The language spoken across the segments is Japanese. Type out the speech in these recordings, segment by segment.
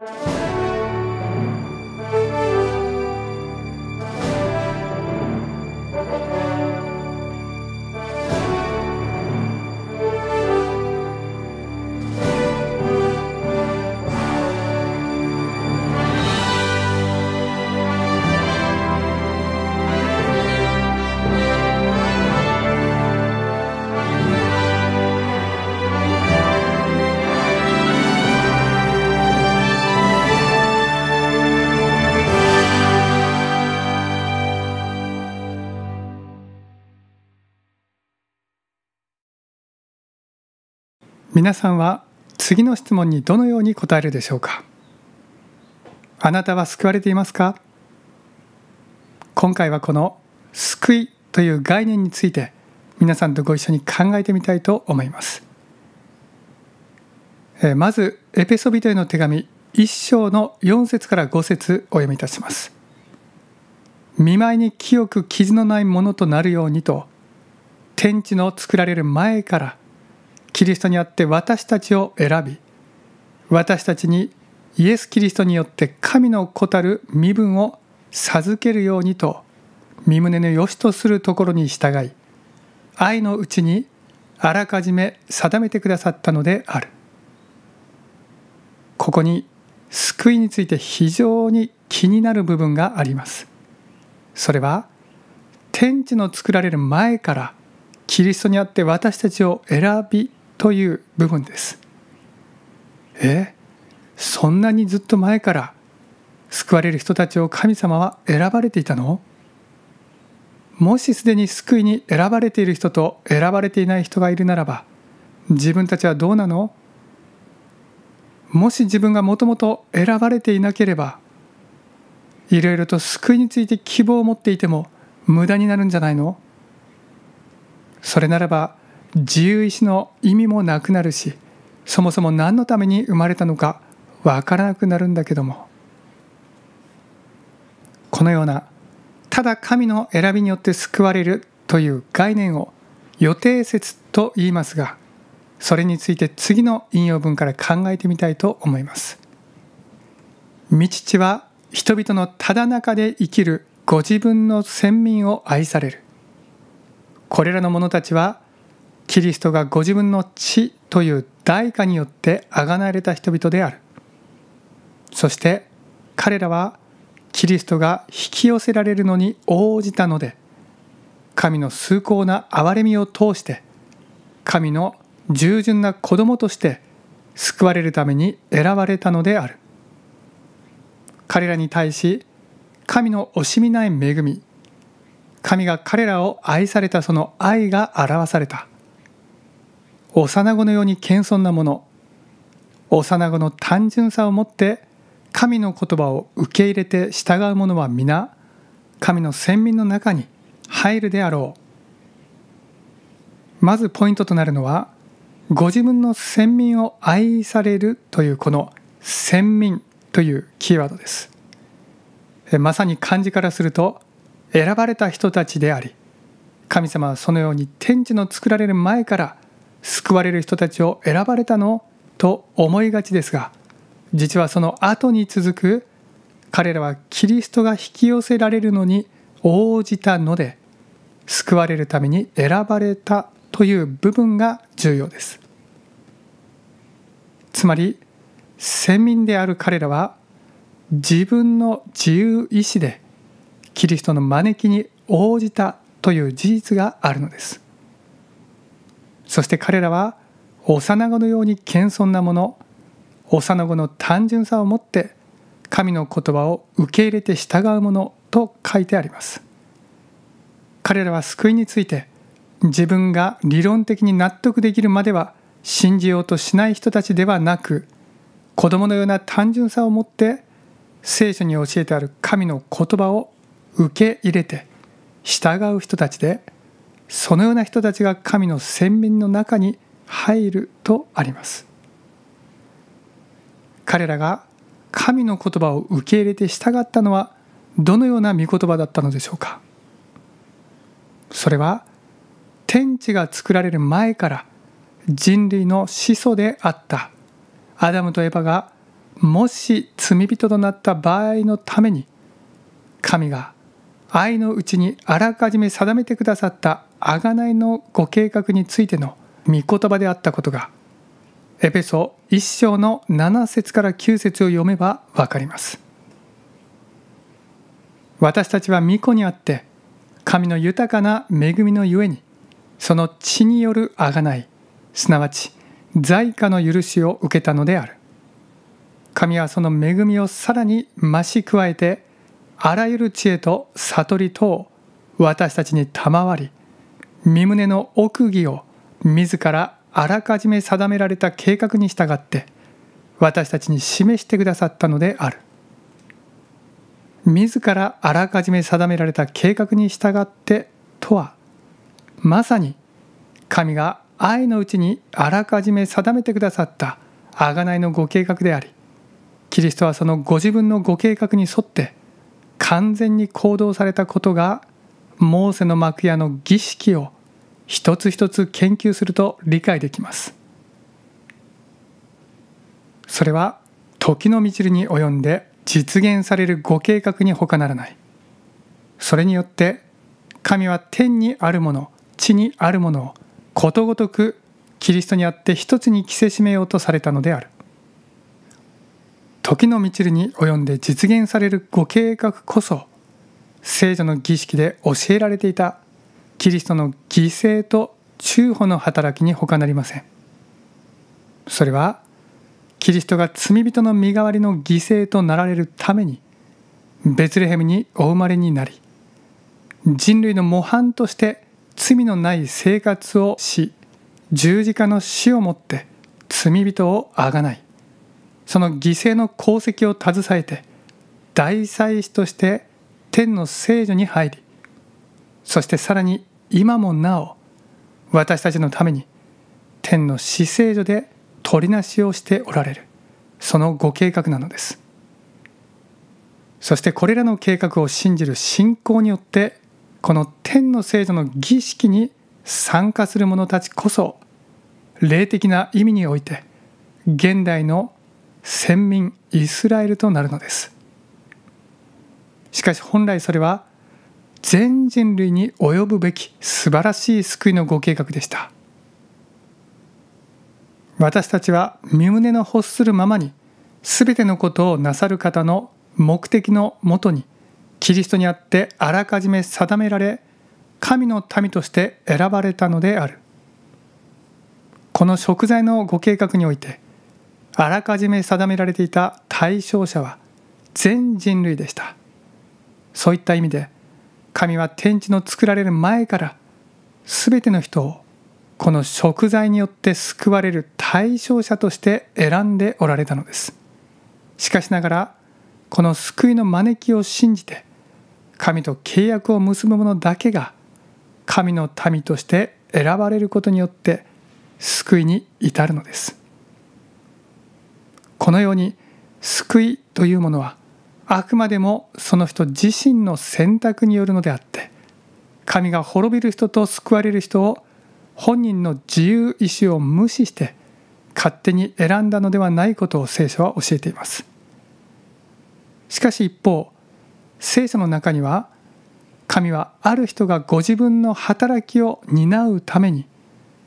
Música 皆さんは次の質問にどのように答えるでしょうかあなたは救われていますか今回はこの「救い」という概念について皆さんとご一緒に考えてみたいと思います。えまずエペソビトへの手紙1章の4節から5節お読みいたします。見舞いに清く傷のないものとなるようにと天地の作られる前からキリストにあって私たちを選び私たちにイエス・キリストによって神の子たる身分を授けるようにと身胸の良しとするところに従い愛のうちにあらかじめ定めてくださったのであるここに救いについて非常に気になる部分がありますそれは天地の作られる前からキリストにあって私たちを選びという部分です。えそんなにずっと前から救われる人たちを神様は選ばれていたのもしすでに救いに選ばれている人と選ばれていない人がいるならば自分たちはどうなのもし自分がもともと選ばれていなければいろいろと救いについて希望を持っていても無駄になるんじゃないのそれならば自由意志の意味もなくなるしそもそも何のために生まれたのかわからなくなるんだけどもこのようなただ神の選びによって救われるという概念を予定説と言いますがそれについて次の引用文から考えてみたいと思います。道父は人々のただ中で生きるご自分の先民を愛される。これらの者たちはキリストがご自分の血という代価によって贖われた人々であるそして彼らはキリストが引き寄せられるのに応じたので神の崇高な憐れみを通して神の従順な子供として救われるために選ばれたのである彼らに対し神の惜しみない恵み神が彼らを愛されたその愛が表された幼子のように謙遜なもの幼子の単純さをもって神の言葉を受け入れて従う者は皆神の先民の中に入るであろうまずポイントとなるのはご自分の先民を愛されるというこの「先民」というキーワードですまさに漢字からすると選ばれた人たちであり神様はそのように天地の作られる前から救われる人たちを選ばれたのと思いがちですが実はその後に続く彼らはキリストが引き寄せられるのに応じたので救われるために選ばれたという部分が重要ですつまり先民である彼らは自分の自由意志でキリストの招きに応じたという事実があるのです。そして彼らは幼子のように謙遜なもの幼子の単純さをもって神の言葉を受け入れて従うものと書いてあります彼らは救いについて自分が理論的に納得できるまでは信じようとしない人たちではなく子供のような単純さをもって聖書に教えてある神の言葉を受け入れて従う人たちでそのような人たちが神の洗民の中に入るとあります彼らが神の言葉を受け入れて従ったのはどのような御言葉だったのでしょうかそれは天地が作られる前から人類の始祖であったアダムとエヴァがもし罪人となった場合のために神が愛のうちにあらかじめ定めてくださった贖いのご計画についての御言葉であったことがエペソ1章の7節から9節を読めばわかります私たちは御子にあって神の豊かな恵みのゆえにその血による贖いすなわち在家の許しを受けたのである神はその恵みをさらに増し加えてあらゆる知恵と悟りとを私たちに賜り身胸の奥義を自らあらかじめ定められた計画に従って私たちに示してくださったのである自らあらかじめ定められた計画に従ってとはまさに神が愛のうちにあらかじめ定めてくださった贖いのご計画でありキリストはそのご自分のご計画に沿って完全に行動されたことがモーセの幕屋の儀式を一つ一つ研究すると理解できますそれは時の満ちるに及んで実現されるご計画に他ならないそれによって神は天にあるもの地にあるものをことごとくキリストにあって一つに着せしめようとされたのである時の満ちるに及んで実現されるご計画こそ聖女の儀式で教えられていたキリストの犠牲と中保の働きに他なりませんそれはキリストが罪人の身代わりの犠牲となられるためにベツレヘムにお生まれになり人類の模範として罪のない生活をし十字架の死をもって罪人をあがないその犠牲の功績を携えて大祭司として天の聖女に入りそしてさらに今もなお私たちのために天の死聖女で取りなしをしておられるそのご計画なのですそしてこれらの計画を信じる信仰によってこの天の聖女の儀式に参加する者たちこそ霊的な意味において現代の先民イスラエルとなるのです。しかし本来それは全人類に及ぶべき素晴らしい救いのご計画でした私たちは身胸の欲するままに全てのことをなさる方の目的のもとにキリストにあってあらかじめ定められ神の民として選ばれたのであるこの食材のご計画においてあらかじめ定められていた対象者は全人類でしたそういった意味で神は天地の作られる前から全ての人をこの食材によって救われる対象者として選んでおられたのですしかしながらこの救いの招きを信じて神と契約を結ぶ者だけが神の民として選ばれることによって救いに至るのですこのように救いというものはあくまでもその人自身の選択によるのであって神が滅びる人と救われる人を本人の自由意志を無視して勝手に選んだのではないことを聖書は教えていますしかし一方聖書の中には神はある人がご自分の働きを担うために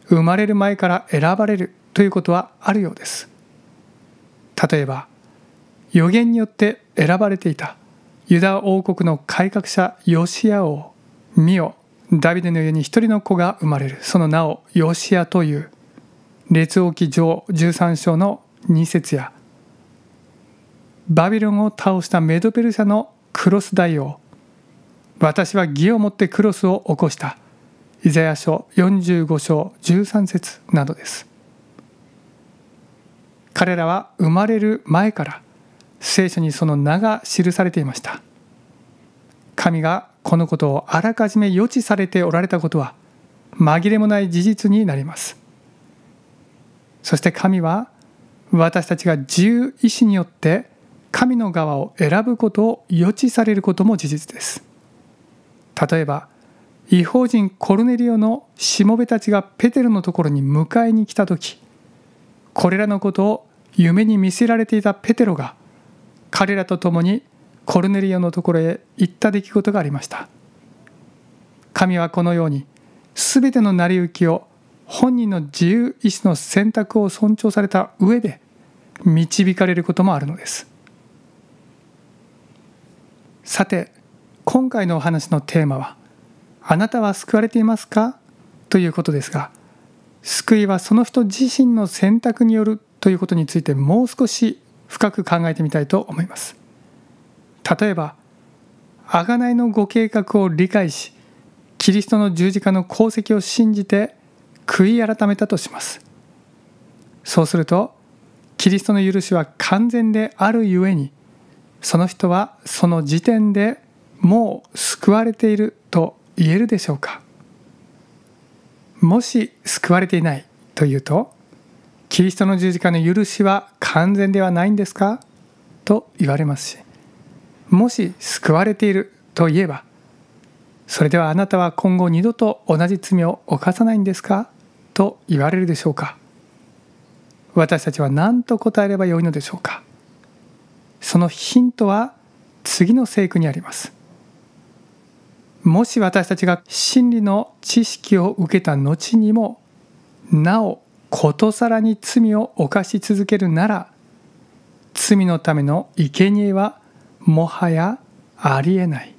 生まれる前から選ばれるということはあるようです例えば予言によって選ばれていたユダ王国の改革者ヨシア王ミオダビデの家に一人の子が生まれるその名をヨシアという列王記上13章の2節やバビロンを倒したメドペルシャのクロス大王私は義をもってクロスを起こしたイザヤ書45章13節などです彼らは生まれる前から「聖書にその名が記されていました神がこのことをあらかじめ予知されておられたことは紛れもない事実になりますそして神は私たちが自由意志によって神の側を選ぶことを予知されることも事実です例えば違法人コルネリオのしもべたちがペテロのところに迎えに来た時これらのことを夢に見せられていたペテロが彼らと共にコルネリオのところへ行った出来事がありました神はこのように全ての成り行きを本人の自由意志の選択を尊重された上で導かれることもあるのですさて今回のお話のテーマは「あなたは救われていますか?」ということですが救いはその人自身の選択によるということについてもう少し深く考えてみたいと思います。例えば贖いのご計画を理解しキリストの十字架の功績を信じて悔い改めたとしますそうするとキリストの許しは完全であるゆえにその人はその時点でもう救われていると言えるでしょうかもし救われていないというとキリストの十字架の許しは完全ではないんですかと言われますしもし救われているといえばそれではあなたは今後二度と同じ罪を犯さないんですかと言われるでしょうか私たちは何と答えればよいのでしょうかそのヒントは次の聖句にありますもし私たちが真理の知識を受けた後にもなおことさらに罪を犯し続けるなら罪のための生贄はもはやありえない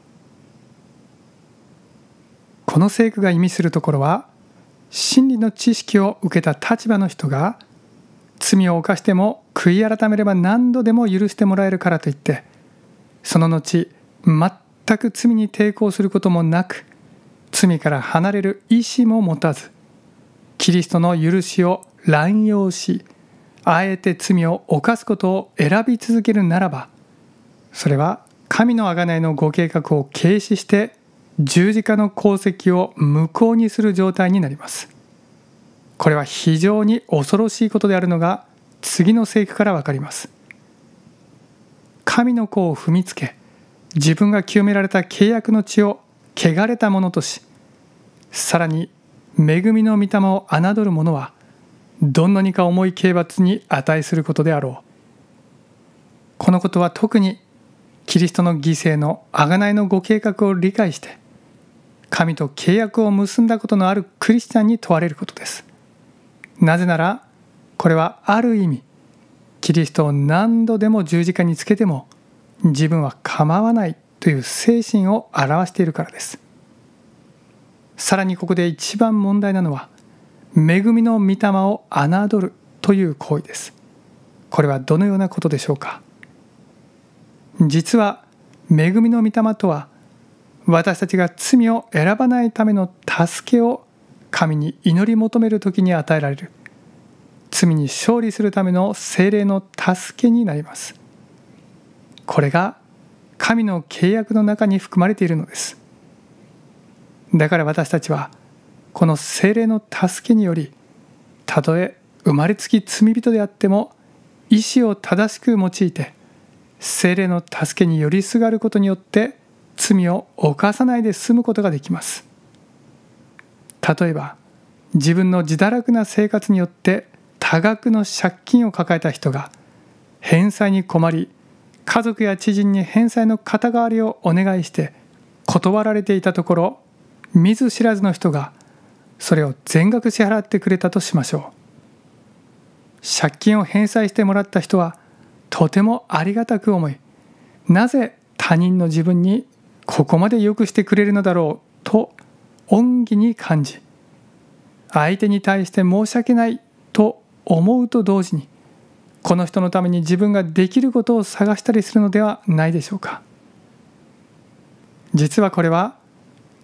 この聖句が意味するところは真理の知識を受けた立場の人が罪を犯しても悔い改めれば何度でも許してもらえるからといってその後全く罪に抵抗することもなく罪から離れる意思も持たずキリストの許しを乱用しあえて罪を犯すことを選び続けるならばそれは神の贖いのご計画を軽視して十字架の功績を無効にする状態になりますこれは非常に恐ろしいことであるのが次の聖句からわかります神の子を踏みつけ自分が清められた契約の地を汚れたものとしさらに恵みの御霊を侮る者はどんなにか重い刑罰に値することであろうこのことは特にキリストの犠牲の贖いのご計画を理解して神と契約を結んだことのあるクリスチャンに問われることですなぜならこれはある意味キリストを何度でも十字架につけても自分は構わないという精神を表しているからですさらにここで一番問題なのは恵みの御霊を侮るという行為ですこれはどのようなことでしょうか実は恵みの御霊とは私たちが罪を選ばないための助けを神に祈り求める時に与えられる罪に勝利するための精霊の助けになりますこれが神の契約の中に含まれているのですだから私たちはこの精霊の助けによりたとえ生まれつき罪人であっても意思を正しく用いて精霊の助けによりすがることによって罪を犯さないで済むことができます例えば自分の自堕落な生活によって多額の借金を抱えた人が返済に困り家族や知人に返済の肩代わりをお願いして断られていたところ見ず知らずの人がそれを全額支払ってくれたとしましょう借金を返済してもらった人はとてもありがたく思いなぜ他人の自分にここまで良くしてくれるのだろうと恩義に感じ相手に対して申し訳ないと思うと同時にこの人のために自分ができることを探したりするのではないでしょうか実はこれは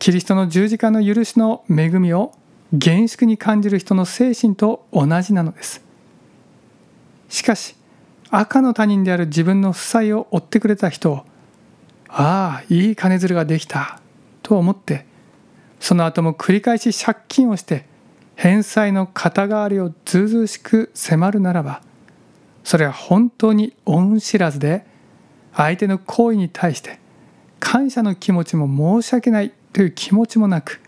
キリストの十字架の許しの恵みを厳粛に感じる人の精神と同じなのですしかし赤の他人である自分の負債を追ってくれた人をああいい金づるができたと思ってその後も繰り返し借金をして返済の肩代わりをずうずうしく迫るならばそれは本当に恩知らずで相手の行為に対して感謝の気持ちも申し訳ないという気持ちもなく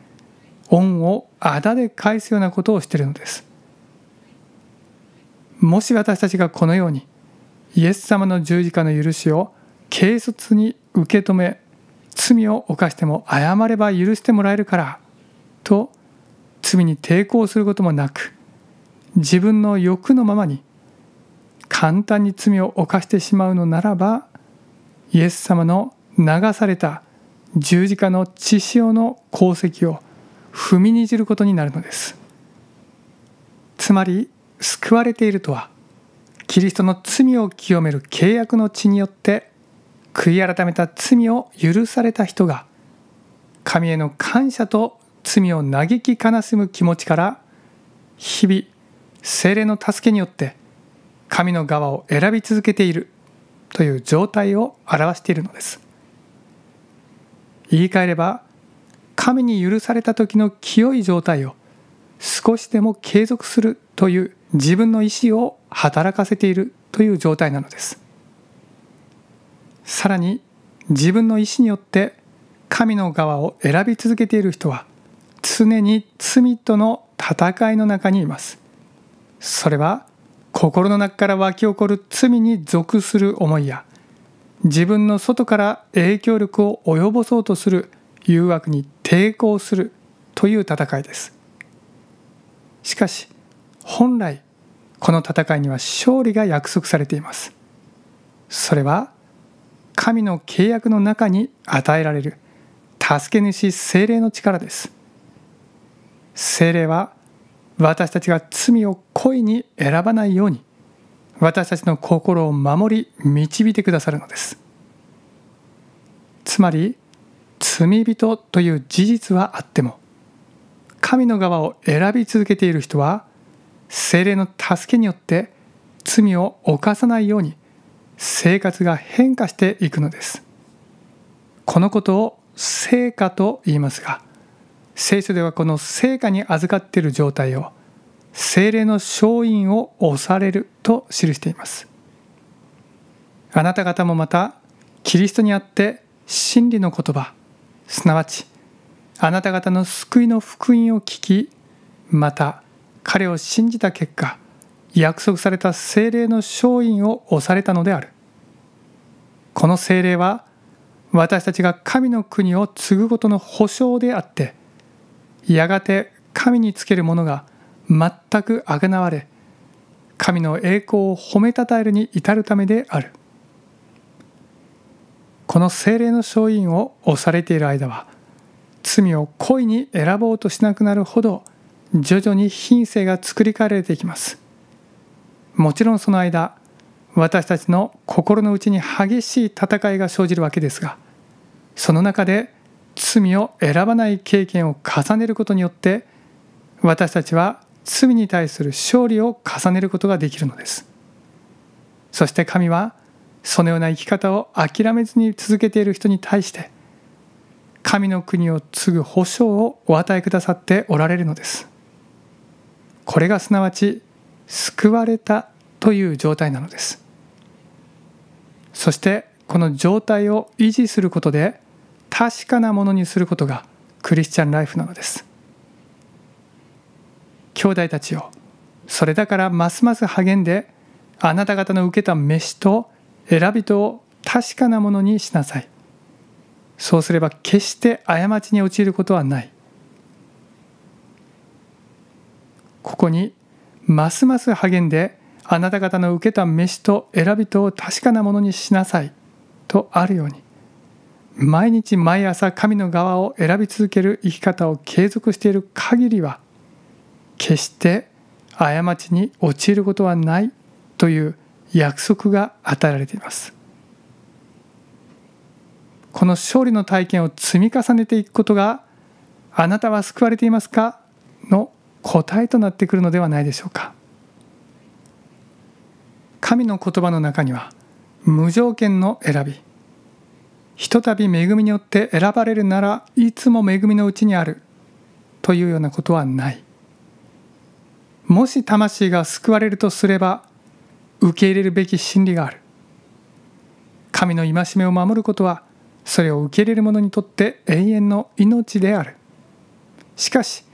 恩をあだで返すようなことをしているのですもし私たちがこのようにイエス様の十字架の許しを軽率に受け止め罪を犯しても謝れば許してもらえるからと罪に抵抗することもなく自分の欲のままに簡単に罪を犯してしまうのならばイエス様の流された十字架の血潮の功績を踏みにじることになるのですつまり救われているとはキリストの罪を清める契約の血によって悔い改めた罪を許された人が神への感謝と罪を嘆き悲しむ気持ちから日々精霊の助けによって神の側を選び続けているという状態を表しているのです言い換えれば神に許された時の清い状態を少しでも継続するという自分の意思を働かせているという状態なのですさらに自分の意思によって神の側を選び続けている人は常に罪との戦いの中にいますそれは心の中から湧き起こる罪に属する思いや自分の外から影響力を及ぼそうとする誘惑に抵抗するという戦いですしかし本来この戦いには勝利が約束されていますそれは神の契約の中に与えられる助け主精霊の力です精霊は私たちが罪を故意に選ばないように私たちの心を守り導いてくださるのですつまり罪人という事実はあっても神の側を選び続けている人は精霊の助けによって罪を犯さないように生活が変化していくのですこのことを成果と言いますが聖書ではこの成果に預かっている状態を精霊の勝因を押されると記していますあなた方もまたキリストにあって真理の言葉すなわちあなた方の救いの福音を聞きまた彼を信じた結果約束された精霊の勝因を押されたのであるこの精霊は私たちが神の国を継ぐことの保証であってやがて神につけるものが全くあわれ神の栄光を褒めたたえるに至るためであるこの精霊の勝因を押されている間は罪を故意に選ぼうとしなくなるほど徐々に品性が作り変えられていきますもちろんその間私たちの心の内に激しい戦いが生じるわけですがその中で罪を選ばない経験を重ねることによって私たちは罪に対する勝利を重ねることができるのですそして神はそのような生き方を諦めずに続けている人に対して神の国を継ぐ保証をお与えくださっておられるのですこれがすなわち救われたという状態なのですそしてこの状態を維持することで確かなものにすることがクリスチャンライフなのです兄弟たちよそれだからますます励んであなた方の受けた飯と選びとを確かなものにしなさいそうすれば決して過ちに陥ることはないここにますます励んであなた方の受けた飯と選びとを確かなものにしなさいとあるように毎日毎朝神の側を選び続ける生き方を継続している限りは決して過ちに陥ることはないという約束が与えられていますこの勝利の体験を積み重ねていくことがあなたは救われていますかの答えとなってくるのではないでしょうか神の言葉の中には無条件の選びひとたび恵みによって選ばれるならいつも恵みのうちにあるというようなことはないもし魂が救われるとすれば受け入れるべき真理がある神の戒めを守ることはそれを受け入れる者にとって永遠の命であるしかし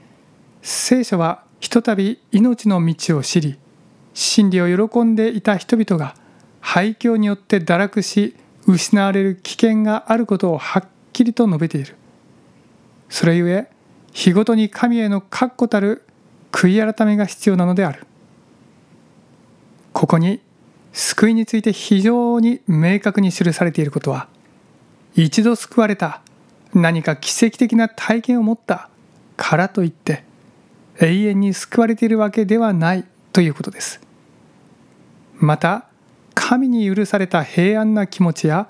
聖書はひとたび命の道を知り真理を喜んでいた人々が廃墟によって堕落し失われる危険があることをはっきりと述べているそれゆえ日ごとに神への確固たる悔い改めが必要なのであるここに救いについて非常に明確に記されていることは一度救われた何か奇跡的な体験を持ったからといって永遠に救われているわけではないということですまた神に許された平安な気持ちや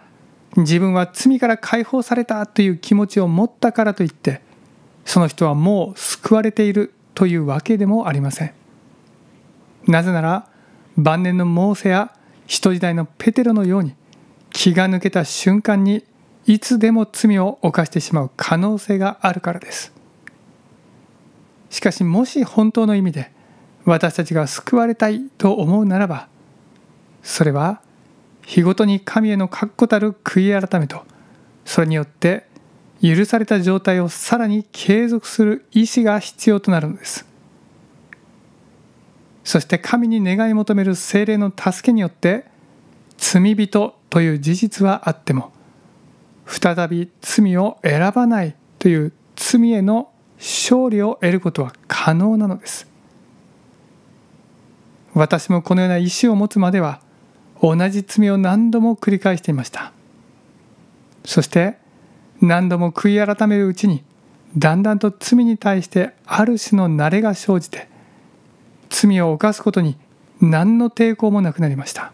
自分は罪から解放されたという気持ちを持ったからといってその人はもう救われているというわけでもありませんなぜなら晩年のモーセや人時代のペテロのように気が抜けた瞬間にいつでも罪を犯してしまう可能性があるからですしかしもし本当の意味で私たちが救われたいと思うならばそれは日ごとに神への確固たる悔い改めとそれによって許された状態をさらに継続する意思が必要となるのですそして神に願い求める精霊の助けによって罪人という事実はあっても再び罪を選ばないという罪への勝利を得ることは可能なのです私もこのような意思を持つまでは同じ罪を何度も繰り返していましたそして何度も悔い改めるうちにだんだんと罪に対してある種の慣れが生じて罪を犯すことに何の抵抗もなくなりました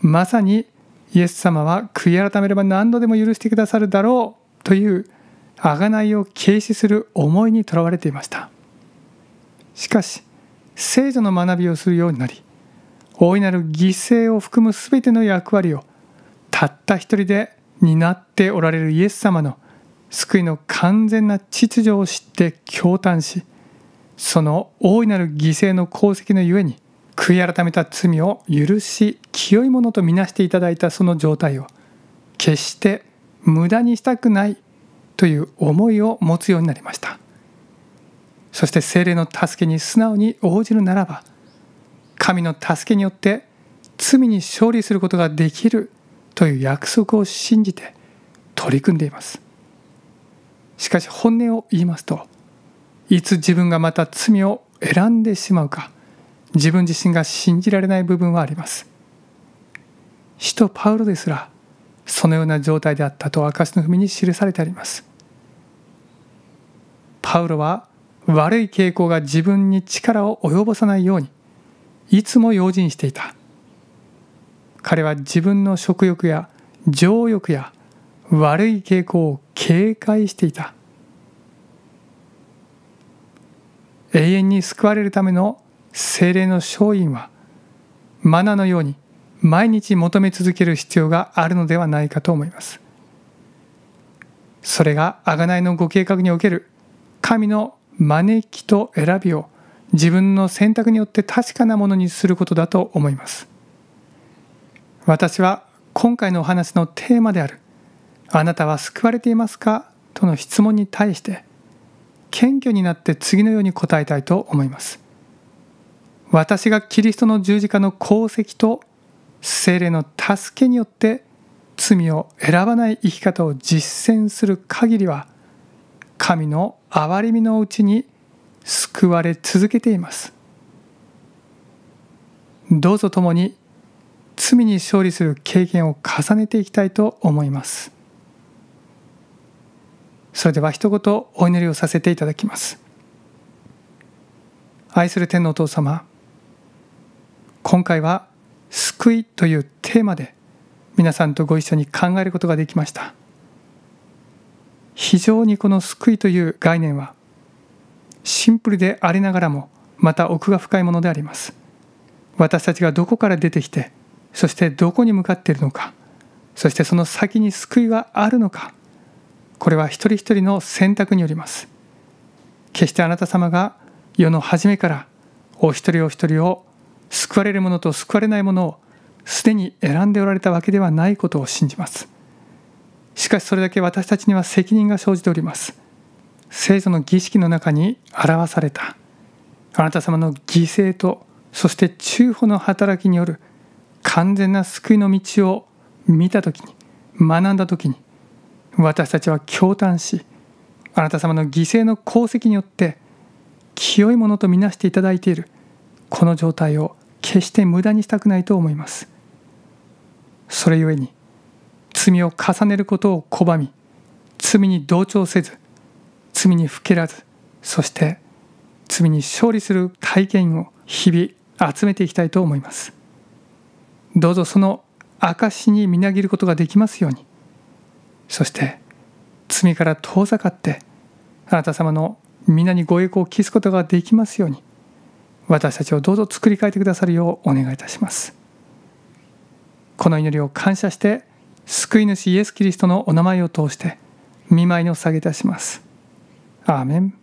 まさにイエス様は悔い改めれば何度でも許してくださるだろうという贖いを軽視する思いにとらわれていましたしかし聖女の学びをするようになり大いなる犠牲を含む全ての役割をたった一人で担っておられるイエス様の救いの完全な秩序を知って驚嘆しその大いなる犠牲の功績のゆえに悔い改めた罪を許し清いものとみなしていただいたその状態を決して無駄にしたくないという思いを持つようになりましたそして精霊の助けに素直に応じるならば神の助けによって罪に勝利することができるという約束を信じて取り組んでいますしかし本音を言いますといつ自分がまた罪を選んでしまうか自分自身が信じられない部分はあります使徒パウロですらそのような状態であったと証の文に記されてありますパウロは悪い傾向が自分に力を及ぼさないようにいつも用心していた彼は自分の食欲や情欲や悪い傾向を警戒していた永遠に救われるための精霊の勝因はマナのように毎日求め続ける必要があるのではないかと思いますそれが贖いのご計画における神の招きと選びを自分の選択によって確かなものにすることだと思います私は今回のお話のテーマである「あなたは救われていますか?」との質問に対して謙虚になって次のように答えたいと思います。私がキリストの十字架の功績と精霊の助けによって罪を選ばない生き方を実践する限りは神の憐れみのうちに救われ続けていますどうぞ共に罪に勝利する経験を重ねていきたいと思いますそれでは一言お祈りをさせていただきます愛する天のお父様今回は「救い」というテーマで皆さんとご一緒に考えることができました非常にこの「救い」という概念はシンプルでありながらもまた奥が深いものであります私たちがどこから出てきてそしてどこに向かっているのかそしてその先に救いはあるのかこれは一人一人の選択によります決してあなた様が世の初めからお一人お一人を救われるものと救われないものをすでに選んでおられたわけではないことを信じますしかしそれだけ私たちには責任が生じております聖書の儀式の中に表されたあなた様の犠牲とそして中保の働きによる完全な救いの道を見た時に学んだ時に私たちは驚嘆しあなた様の犠牲の功績によって清いものとみなしていただいているこの状態を決して無駄にしたくないと思いますそれゆえに罪を重ねることを拒み罪に同調せず罪にふけらずそして罪に勝利する体験を日々集めていきたいと思いますどうぞその証にみなぎることができますようにそして罪から遠ざかってあなた様の皆にご栄光を期すことができますように私たちをどうぞ作り変えてくださるようお願いいたしますこの祈りを感謝して救い主イエス・キリストのお名前を通して見舞いの下捧げいたしますアーメン